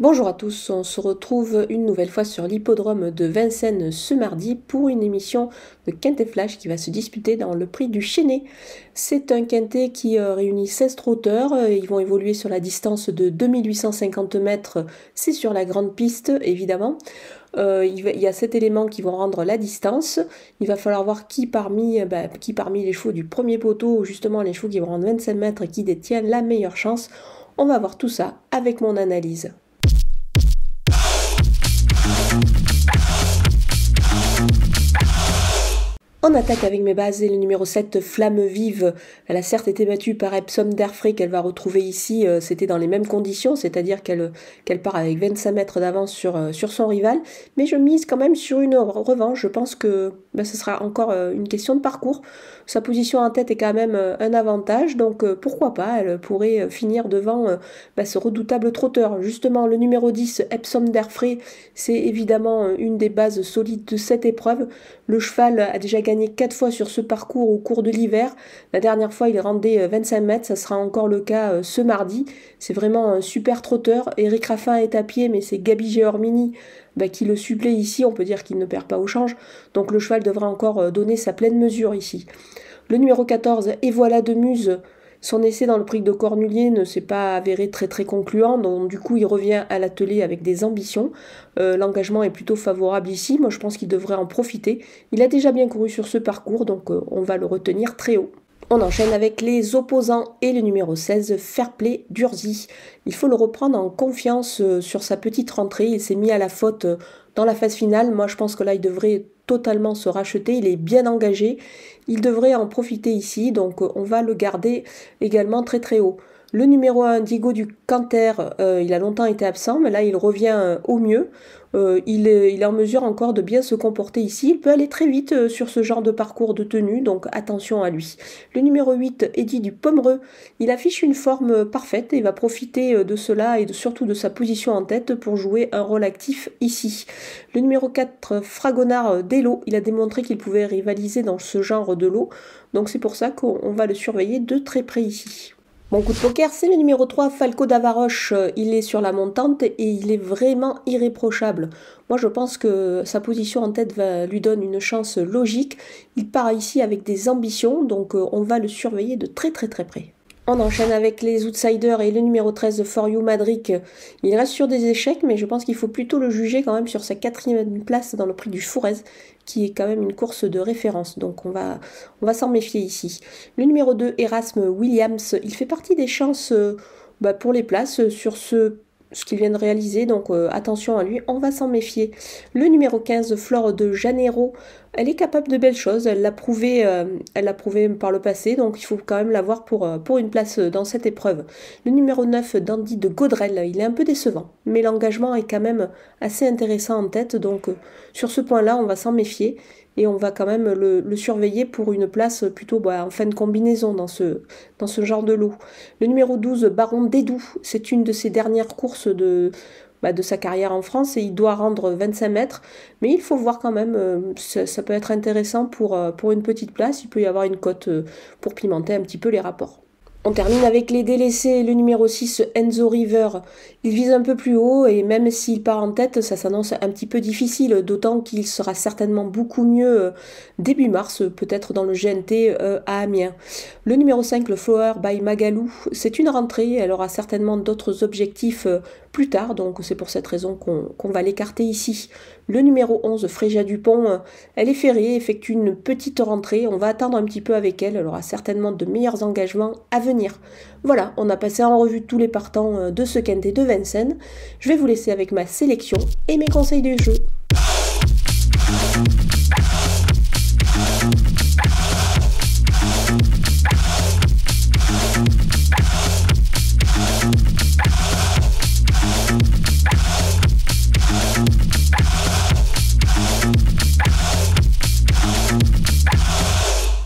Bonjour à tous, on se retrouve une nouvelle fois sur l'hippodrome de Vincennes ce mardi pour une émission de Quintet Flash qui va se disputer dans le prix du Chénet. C'est un Quintet qui euh, réunit 16 trotteurs, euh, ils vont évoluer sur la distance de 2850 mètres, c'est sur la grande piste évidemment. Euh, il, y a cet éléments qui vont rendre la distance. Il va falloir voir bah, qui parmi, les chevaux du premier poteau, justement les chevaux qui vont rendre 25 mètres, qui détiennent la meilleure chance. On va voir tout ça avec mon analyse. En attaque avec mes bases et le numéro 7, Flamme Vive. Elle a certes été battue par Epsom Derfrey qu'elle va retrouver ici. Euh, c'était dans les mêmes conditions, c'est-à-dire qu'elle part avec 25 mètres d'avance euh, sur, son rival. Mais je mise quand même sur une revanche. Je pense que ben, ce sera encore euh, une question de parcours. Sa position en tête est quand même un avantage, donc pourquoi pas Elle pourrait finir devant ben, ce redoutable trotteur. Justement, le numéro 10, Epsom Derfrey, c'est évidemment une des bases solides de cette épreuve. Le cheval a déjà gagné gagné 4 fois sur ce parcours au cours de l'hiver. La dernière fois, il rendait euh, 25 mètres, ça sera encore le cas euh, ce mardi. C'est vraiment un super trotteur. Eric Raffin est à pied, mais c'est Gabi Géormini bah, qui le supplée ici. On peut dire qu'il ne perd pas au change. Donc le cheval devra encore euh, donner sa pleine mesure ici. Le numéro 14, et voilà de Muse son essai dans le prix de Cornulier ne s'est pas avéré très très concluant, donc du coup il revient à l'atelier avec des ambitions. Euh, l'engagement est plutôt favorable ici, moi je pense qu'il devrait en profiter. Il a déjà bien couru sur ce parcours, donc euh, on va le retenir très haut. On enchaîne avec les opposants et le numéro 16, Fairplay Durzi. Il faut le reprendre en confiance euh, sur sa petite rentrée. Il s'est mis à la faute dans la phase finale, moi je pense que là il devrait totalement se racheter, il est bien engagé, il devrait en profiter ici, donc euh, on va le garder également très très haut. Le numéro 1, Diego du Canter, euh, il a longtemps été absent, mais là il revient euh, au mieux. Euh, il, est, il, est, en mesure encore de bien se comporter ici. Il peut aller très vite sur ce genre de parcours de tenue, donc attention à lui. Le numéro 8, Eddy du Pomereux, il affiche une forme parfaite et va profiter de cela et surtout de sa position en tête pour jouer un rôle actif ici. Le numéro 4, Fragonard Delo, il a démontré qu'il pouvait rivaliser dans ce genre de lot, donc c'est pour ça qu'on va le surveiller de très près ici. Mon coup de poker, c'est le numéro 3, Falco Davaroche. Euh, il est sur la montante et il est vraiment irréprochable. Moi, je pense que sa position en tête lui donne une chance logique. Il part ici avec des ambitions, donc euh, on va le surveiller de très très très près. On enchaîne avec les outsiders et le numéro 13 de For You Il reste sur des échecs, mais je pense qu'il faut plutôt le juger quand même sur sa quatrième place dans le prix du Fourez, qui est quand même une course de référence. Donc on va, on va s'en méfier ici. Le numéro 2, Erasme Williams, il fait partie des chances euh, bah, pour les places euh, sur ce ce qu'il vient de réaliser, donc euh, attention à lui, on va s'en méfier. Le numéro 15, Flore de Janeiro, elle est capable de belles choses, elle l'a prouvé, euh, elle l'a prouvé par le passé, donc il faut quand même l'avoir pour, euh, pour une place dans cette épreuve. Le numéro 9, Dandy de Gaudrel, il est un peu décevant, mais l'engagement est quand même assez intéressant en tête, donc sur ce point-là, on va s'en méfier et on va quand même le, surveiller pour une place plutôt bah, en fin de combinaison dans ce, dans ce genre de lot. Le numéro 12, Baron Dédoux, c'est une de ses dernières courses de, bah, de sa carrière en France et il doit rendre 25 mètres. Mais il faut voir quand même, euh, ça, peut être intéressant pour, euh, pour une petite place. Il peut y avoir une cote euh, pour pimenter un petit peu les rapports. On termine avec les délaissés. Le numéro 6, Enzo River. Il vise un peu plus haut et même s'il part en tête, ça s'annonce un petit peu difficile, d'autant qu'il sera certainement beaucoup mieux euh, début mars, peut-être dans le GNT euh, à Amiens. Le numéro 5, le Flower by Magalou, c'est une rentrée. Elle aura certainement d'autres objectifs euh, plus tard, donc c'est pour cette raison qu'on va l'écarter ici. Le numéro 11, Fréja Dupont, euh, elle est ferrée, effectue une petite rentrée, on va attendre un petit peu avec elle, elle aura certainement de meilleurs engagements à venir. Voilà, on a passé en revue tous les partants euh, de ce et de Vincennes. Je vais vous laisser avec ma sélection et mes conseils de jeu.